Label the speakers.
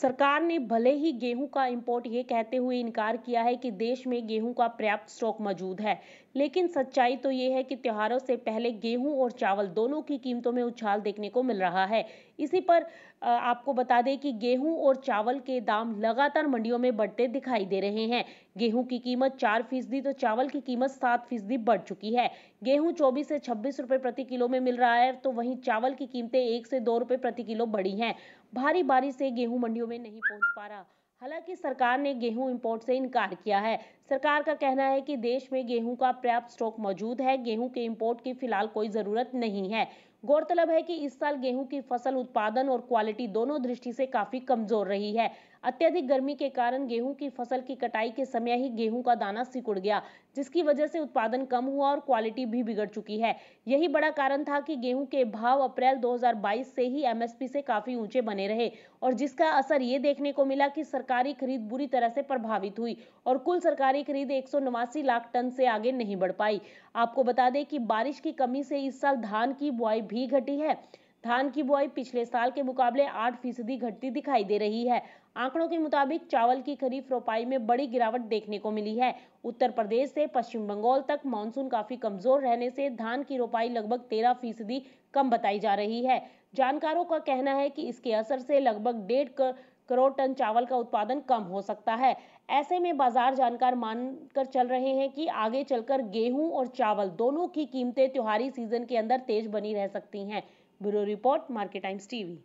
Speaker 1: सरकार ने भले ही गेहूं का इंपोर्ट ये कहते हुए इनकार किया है कि देश में गेहूं का पर्याप्त स्टॉक मौजूद है लेकिन सच्चाई तो ये है कि त्योहारों से पहले गेहूं और चावल दोनों की कीमतों में उछाल देखने को मिल रहा है इसी पर आपको बता दें कि गेहूं और चावल के दाम लगातार मंडियों में बढ़ते दिखाई दे रहे हैं गेहूं की कीमत चार फीसदी तो चावल की कीमत सात फीसदी बढ़ चुकी है गेहूं चौबीस से छब्बीस रुपए प्रति किलो में मिल रहा है तो वहीं चावल की कीमतें एक से दो रुपए प्रति किलो बढ़ी हैं भारी बारिश से गेहूं मंडियों में नहीं पहुंच पा रहा हालांकि सरकार ने गेहूं इंपोर्ट से इनकार किया है सरकार का कहना है कि देश में गेहूं का पर्याप्त स्टॉक मौजूद है गेहूं के इंपोर्ट की फिलहाल कोई ज़रूरत नहीं है गौरतलब है कि इस साल गेहूं की फसल उत्पादन और क्वालिटी दोनों दृष्टि से काफी कमजोर रही है अत्यधिक गर्मी के कारण गेहूं की फसल की कटाई के समय ही गेहूं का दाना सिकुड़ गया जिसकी वजह से उत्पादन कम हुआ और क्वालिटी भी बिगड़ चुकी है यही बड़ा कारण था कि गेहूं के भाव अप्रैल 2022 से ही एमएसपी से काफी ऊंचे बने रहे और जिसका असर ये देखने को मिला कि सरकारी खरीद बुरी तरह से प्रभावित हुई और कुल सरकारी खरीद एक लाख टन से आगे नहीं बढ़ पाई आपको बता दें कि बारिश की कमी से इस साल धान की बुआई भी घटी है धान की बुआई पिछले साल के मुकाबले आठ फीसदी घटती दिखाई दे रही है आंकड़ों के मुताबिक चावल की खरीफ रोपाई में बड़ी गिरावट देखने को मिली है उत्तर प्रदेश से पश्चिम बंगाल तक मानसून काफी कमजोर रहने से धान की रोपाई लगभग तेरह फीसदी कम बताई जा रही है जानकारों का कहना है कि इसके असर से लगभग डेढ़ करोड़ टन चावल का उत्पादन कम हो सकता है ऐसे में बाजार जानकार मानकर चल रहे हैं कि आगे चलकर गेहूं और चावल दोनों की कीमतें त्योहारी सीजन के अंदर तेज बनी रह सकती हैं bureau report Market Times TV